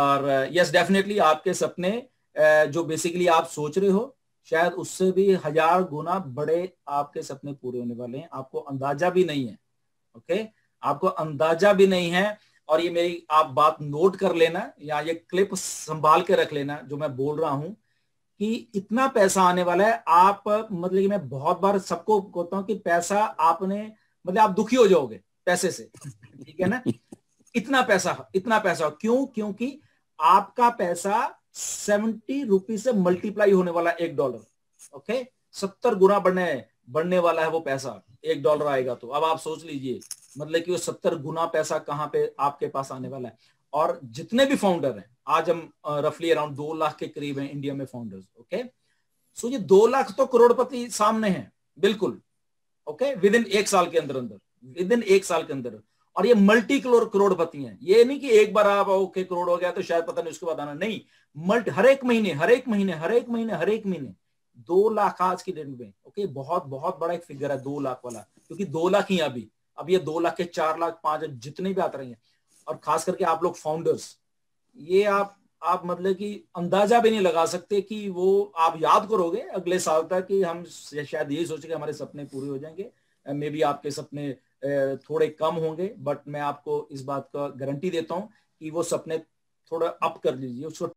और yes uh, yes, definitely आपके सपने uh, जो बेसिकली आप सोच रहे हो शायद उससे भी हजार गुना बड़े आपके सपने पूरे होने वाले हैं आपको अंदाजा भी नहीं है ओके okay? आपको अंदाजा भी नहीं है और ये मेरी आप बात नोट कर लेना या ये क्लिप संभाल के रख लेना जो मैं बोल रहा हूं कि इतना पैसा आने वाला है आप मतलब कि मैं बहुत बार सबको कहता हूं कि पैसा आपने मतलब आप दुखी हो जाओगे पैसे से ठीक है ना इतना पैसा इतना पैसा क्यों क्योंकि आपका पैसा सेवेंटी रुपी से मल्टीप्लाई होने वाला एक डॉलर ओके सत्तर गुना बढ़ने बढ़ने वाला है वो पैसा एक डॉलर आएगा तो अब आप सोच लीजिए मतलब कि वो सत्तर गुना पैसा कहाँ पे आपके पास आने वाला है और जितने भी फाउंडर हैं आज हम रफली अराउंड दो लाख के करीब हैं इंडिया में फाउंडर्स ओके सो ये दो लाख तो करोड़पति सामने हैं बिल्कुल ओके विद इन एक साल के अंदर अंदर विद इन एक साल के अंदर और ये मल्टी करोड़ करोड़पति हैं ये नहीं कि एक बार आप ओके करोड़ हो गया तो शायद पता नहीं उसके बाद आना नहीं मल्ट हर एक महीने हर एक महीने हर एक महीने हर एक महीने दो लाख आज की डेट में ओके बहुत बहुत बड़ा एक फिगर है दो लाख वाला क्योंकि दो लाख ही अभी अब ये दो लाख के चार लाख पांच जितने भी आते रहेंगे और खास करके आप लोग फाउंडर्स ये आप आप मतलब कि अंदाजा भी नहीं लगा सकते कि वो आप याद करोगे अगले साल तक कि हम शायद यही सोचे कि हमारे सपने पूरे हो जाएंगे मे बी आपके सपने थोड़े कम होंगे बट मैं आपको इस बात का गारंटी देता हूं कि वो सपने थोड़ा अप कर लीजिए उसको